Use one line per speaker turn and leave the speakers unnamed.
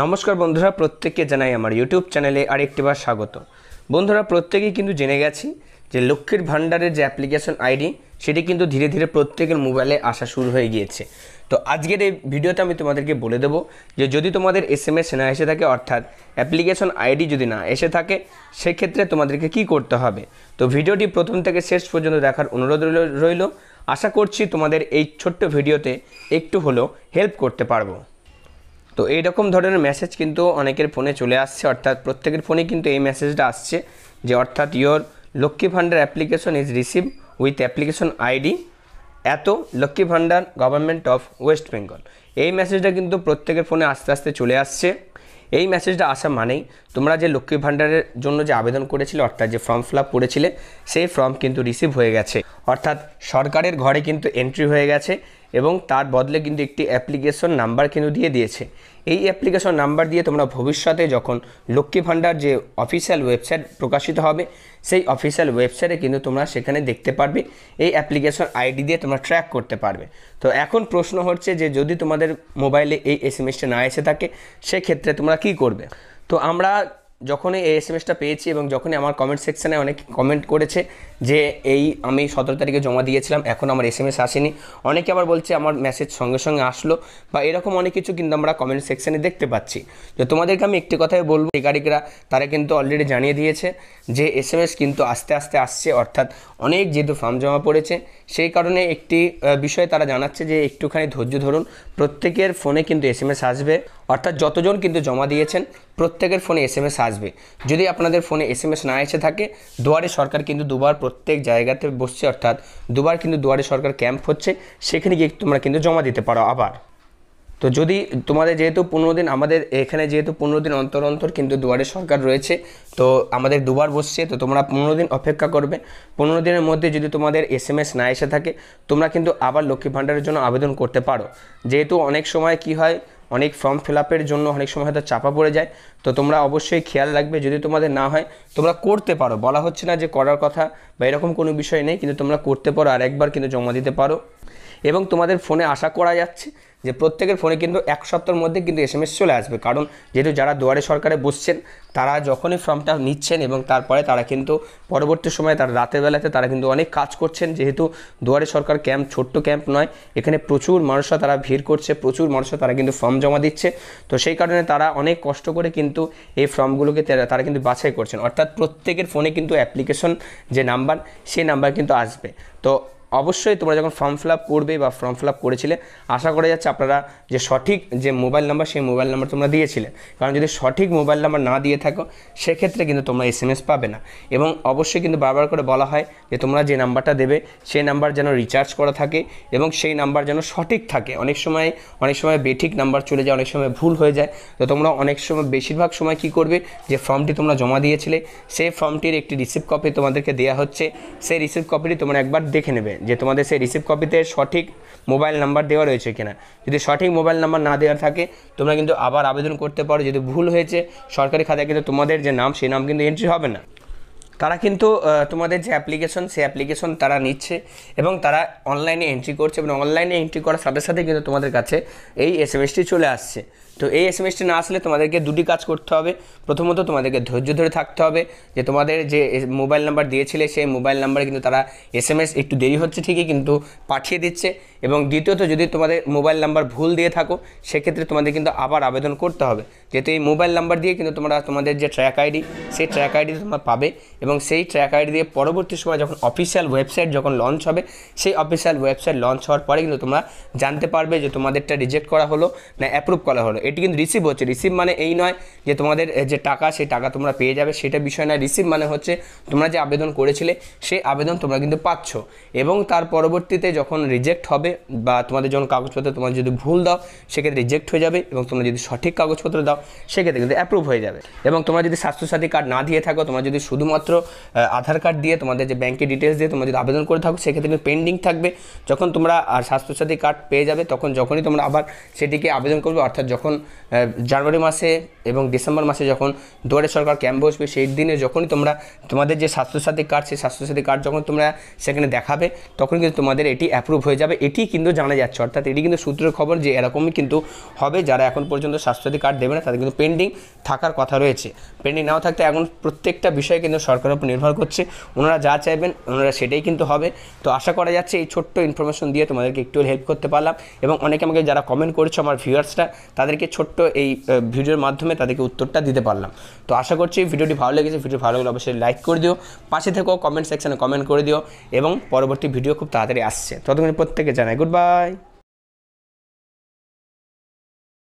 নমস্কার বন্ধুরা প্রত্যেককে জানাই আমার ইউটিউব চ্যানেলে আরেকটিবার স্বাগত বন্ধুরা প্রত্যেকেই কিন্তু জেনে গেছি যে লক্ষ্মীর ভাণ্ডারের যে অ্যাপ্লিকেশন আইডি সেটি কিন্তু ধীরে ধীরে প্রত্যেকের মোবাইলে আসা শুরু হয়ে গিয়েছে তো আজকের এই ভিডিওতে আমি তোমাদেরকে বলে দেবো যে যদি তোমাদের এস এম এস না এসে থাকে অর্থাৎ অ্যাপ্লিকেশন আইডি যদি না এসে থাকে সেক্ষেত্রে তোমাদেরকে কি করতে হবে তো ভিডিওটি প্রথম থেকে শেষ পর্যন্ত দেখার অনুরোধ রইল আশা করছি তোমাদের এই ছোট্ট ভিডিওতে একটু হলেও হেল্প করতে পারবো তো এইরকম ধরনের মেসেজ কিন্তু অনেকের ফোনে চলে আসছে অর্থাৎ প্রত্যেকের ফোনে কিন্তু এই মেসেজটা আসছে যে অর্থাৎ your Lakshmi Bhandar application is receive with application ID এত লক্ষ্মী ভাণ্ডার গভর্নমেন্ট অফ ওয়েস্ট বেঙ্গল এই মেসেজটা কিন্তু প্রত্যেকের ফোনে আস্তে আস্তে চলে আসছে এই মেসেজটা আসা মানেই তোমরা যে লক্ষ্মী ভাণ্ডারের জন্য যে আবেদন করেছিলে অর্থাৎ যে ফর্ম ফিল আপ করেছিলে সেই ফর্ম কিন্তু রিসিভ হয়ে গেছে অর্থাৎ সরকারের ঘরে কিন্তু এন্ট্রি হয়ে গেছে এবং তার বদলে কিন্তু একটি অ্যাপ্লিকেশন নাম্বার কিন্তু দিয়ে দিয়েছে এই অ্যাপ্লিকেশন নাম্বার দিয়ে তোমরা ভবিষ্যতে যখন লক্ষ্মী ভাণ্ডার যে অফিসিয়াল ওয়েবসাইট প্রকাশিত হবে সেই অফিসিয়াল ওয়েবসাইটে কিন্তু তোমরা সেখানে দেখতে পারবে এই অ্যাপ্লিকেশন আইডি দিয়ে তোমরা ট্র্যাক করতে পারবে তো এখন প্রশ্ন হচ্ছে যে যদি তোমাদের মোবাইলে এই এস এম এসটা না এসে থাকে সেক্ষেত্রে তোমরা কি করবে তো আমরা যখনই এই এস এম এসটা পেয়েছি এবং যখনই আমার কমেন্ট সেকশানে অনেক কমেন্ট করেছে যে এই আমি সতেরো তারিখে জমা দিয়েছিলাম এখন আমার এস এম এস আসেনি অনেকে আবার বলছে আমার মেসেজ সঙ্গে সঙ্গে আসলো বা এরকম অনেক কিছু কিন্তু আমরা কমেন্ট সেকশানে দেখতে পাচ্ছি তো তোমাদেরকে আমি একটি কথাই বলবো বেকারিকরা তারা কিন্তু অলরেডি জানিয়ে দিয়েছে যে এস এম এস কিন্তু আস্তে আস্তে আসছে অর্থাৎ অনেক যেহেতু ফর্ম জমা পড়েছে সেই কারণে একটি বিষয় তারা জানাচ্ছে যে একটুখানি ধৈর্য ধরুন প্রত্যেকের ফোনে কিন্তু এস আসবে অর্থাৎ যতজন কিন্তু জমা দিয়েছেন প্রত্যেকের ফোনে এস আসবে যদি আপনাদের ফোনে এস না এসে থাকে দুয়ারে সরকার কিন্তু দুবার প্রত্যেক জায়গাতে বসছে অর্থাৎ দুবার কিন্তু দুয়ারে সরকার ক্যাম্প হচ্ছে সেখানে গিয়ে তোমরা কিন্তু জমা দিতে পারো আবার তো যদি তোমাদের যেহেতু পনেরো দিন আমাদের এখানে যেহেতু পনেরো দিন অন্তর অন্তর কিন্তু দুয়ারে সরকার রয়েছে তো আমাদের দুবার বসছে তো তোমরা পনেরো দিন অপেক্ষা করবে পনেরো দিনের মধ্যে যদি তোমাদের এস এম এস না এসে থাকে তোমরা কিন্তু আবার লক্ষ্মী ভাণ্ডারের জন্য আবেদন করতে পারো যেহেতু অনেক সময় কি হয় অনেক ফর্ম ফিল আপের জন্য অনেক সময় হয়তো চাপা পড়ে যায় তো তোমরা অবশ্যই খেয়াল রাখবে যদি তোমাদের না হয় তোমরা করতে পারো বলা হচ্ছে না যে করার কথা বা এরকম কোনো বিষয় নেই কিন্তু তোমরা করতে পারো আর একবার কিন্তু জমা দিতে পারো এবং তোমাদের ফোনে আশা করা যাচ্ছে যে প্রত্যেকের ফোনে কিন্তু এক সপ্তাহের মধ্যে কিন্তু এস এম এস চলে আসবে কারণ যেহেতু যারা দুয়ারে সরকারে বসছেন তারা যখনই ফর্মটা নিচ্ছেন এবং তারপরে তারা কিন্তু পরবর্তী সময়ে তার রাতের বেলাতে তারা কিন্তু অনেক কাজ করছেন যেহেতু দুয়ারে সরকার ক্যাম্প ছোট্ট ক্যাম্প নয় এখানে প্রচুর মানুষরা তারা ভিড় করছে প্রচুর মানুষরা তারা কিন্তু ফর্ম জমা দিচ্ছে তো সেই কারণে তারা অনেক কষ্ট করে কিন্তু এই ফর্মগুলোকে তারা কিন্তু বাছাই করছেন অর্থাৎ প্রত্যেকের ফোনে কিন্তু অ্যাপ্লিকেশন যে নাম্বার সেই নাম্বার কিন্তু আসবে তো অবশ্যই তোমরা যখন ফর্ম ফিল আপ করবে বা ফর্ম ফিল আপ করেছিলে আশা করা যাচ্ছে আপনারা যে সঠিক যে মোবাইল নাম্বার সেই মোবাইল নাম্বার তোমরা দিয়েছিলে কারণ যদি সঠিক মোবাইল নাম্বার না দিয়ে থাকো সেক্ষেত্রে কিন্তু তোমরা এস পাবে না এবং অবশ্যই কিন্তু বারবার করে বলা হয় যে তোমরা যে নাম্বারটা দেবে সেই নাম্বার যেন রিচার্জ করা থাকে এবং সেই নাম্বার যেন সঠিক থাকে অনেক সময় অনেক সময় বেঠিক নাম্বার চলে যায় অনেক সময় ভুল হয়ে যায় তো তোমরা অনেক সময় বেশিরভাগ সময় কি করবে যে ফর্মটি তোমরা জমা দিয়েছিলে সেই ফর্মটির একটি রিসিভ কপি তোমাদেরকে দেওয়া হচ্ছে সেই রিসিভ কপিটি তোমরা একবার দেখে নেবে যে তোমাদের সেই রিসিভ কপিতে সঠিক মোবাইল নাম্বার দেওয়া রয়েছে কিনা যদি সঠিক মোবাইল নাম্বার না দেওয়া থাকে তোমরা কিন্তু আবার আবেদন করতে পারো যদি ভুল হয়েছে সরকারি খাতায় কিন্তু তোমাদের যে নাম সেই নাম কিন্তু এন্ট্রি হবে না তারা কিন্তু তোমাদের যে অ্যাপ্লিকেশন সেই অ্যাপ্লিকেশন তারা নিচ্ছে এবং তারা অনলাইনে এন্ট্রি করছে এবং অনলাইনে এন্ট্রি করার সাথে সাথে কিন্তু তোমাদের কাছে এই এস এম এসটি চলে আসছে তো এই এস না আসলে তোমাদেরকে দুটি কাজ করতে হবে প্রথমত তোমাদেরকে ধৈর্য ধরে থাকতে হবে যে তোমাদের যে মোবাইল নাম্বার দিয়েছিলে সেই মোবাইল নাম্বারে কিন্তু তারা এস এম এস একটু দেরি হচ্ছে ঠিকই কিন্তু পাঠিয়ে দিচ্ছে এবং দ্বিতীয়ত যদি তোমাদের মোবাইল নাম্বার ভুল দিয়ে থাকো সেক্ষেত্রে তোমাদের কিন্তু আবার আবেদন করতে হবে যেহেতু এই মোবাইল নাম্বার দিয়ে কিন্তু তোমরা তোমাদের যে ট্র্যাক আইডি সেই ট্র্যাক আইডি তোমরা পাবে এবং সেই ট্র্যাক আইডি দিয়ে পরবর্তী সময় যখন অফিসিয়াল ওয়েবসাইট যখন লঞ্চ হবে সেই অফিসিয়াল ওয়েবসাইট লঞ্চ হওয়ার পরে কিন্তু তোমরা জানতে পারবে যে তোমাদেরটা রিজেক্ট করা হলো না অ্যাপ্রুভ করা হলো এটি কিন্তু রিসিভ হচ্ছে রিসিভ মানে এই নয় যে তোমাদের যে টাকা সেই টাকা তোমরা পেয়ে যাবে সেটা বিষয় নয় রিসিভ মানে হচ্ছে তোমরা যে আবেদন করেছিলে সেই আবেদন তোমরা কিন্তু পাচ্ছ এবং তার পরবর্তীতে যখন রিজেক্ট হবে বা তোমাদের যখন কাগজপত্র তোমার যদি ভুল দাও সেক্ষেত্রে রিজেক্ট হয়ে যাবে এবং তোমরা যদি সঠিক কাগজপত্র দাও সেক্ষেত্রে কিন্তু অ্যাপ্রুভ হয়ে যাবে এবং তোমরা যদি স্বাস্থ্যসাথী কার্ড না দিয়ে থাকো তোমরা যদি শুধুমাত্র আধার কার্ড দিয়ে তোমাদের যে ব্যাঙ্কের ডিটেলস দিয়ে তোমরা যদি আবেদন করে থাকো সেক্ষেত্রে কিন্তু পেন্ডিং থাকবে যখন তোমরা আর স্বাস্থ্যসাথী কার্ড পেয়ে যাবে তখন যখনই তোমরা আবার সেটিকে আবেদন করবে অর্থাৎ যখন যখন জানুয়ারি মাসে এবং ডিসেম্বর মাসে যখন দুয়ারে সরকার ক্যাম্প বসবে সেই দিনে যখনই তোমরা তোমাদের যে স্বাস্থ্যসাথী কার্ড সেই স্বাস্থ্যসাথী কার্ড যখন তোমরা সেখানে দেখাবে তখন কিন্তু তোমাদের এটি অ্যাপ্রুভ হয়ে যাবে এটি কিন্তু জানা যাচ্ছে অর্থাৎ এটি কিন্তু সূত্রের খবর যে এরকমই কিন্তু হবে যারা এখন পর্যন্ত স্বাস্থ্যসাথী কার্ড দেবে না তাদের কিন্তু পেন্ডিং থাকার কথা রয়েছে পেন্ডিং নাও থাকতে এখন প্রত্যেকটা বিষয় কিন্তু সরকারের উপর নির্ভর করছে ওনারা যা চাইবেন ওনারা সেটাই কিন্তু হবে তো আশা করা যাচ্ছে এই ছোট্ট ইনফরমেশন দিয়ে তোমাদেরকে একটু হেল্প করতে পারলাম এবং অনেকে আমাকে যারা কমেন্ট করেছো আমার ভিউয়ার্সরা তাদেরকে তাদেরকে ছোট্ট এই ভিডিওর মাধ্যমে তাদেরকে উত্তরটা দিতে পারলাম তো আশা করছি ভিডিওটি ভালো লেগেছে ভিডিও ভালো লাগলে অবশ্যই লাইক করে দিও পাশে থেকেও কমেন্ট সেকশানে কমেন্ট করে দিও এবং পরবর্তী ভিডিও খুব তাড়াতাড়ি আসছে ততক্ষণ প্রত্যেকে জানাই গুড বাই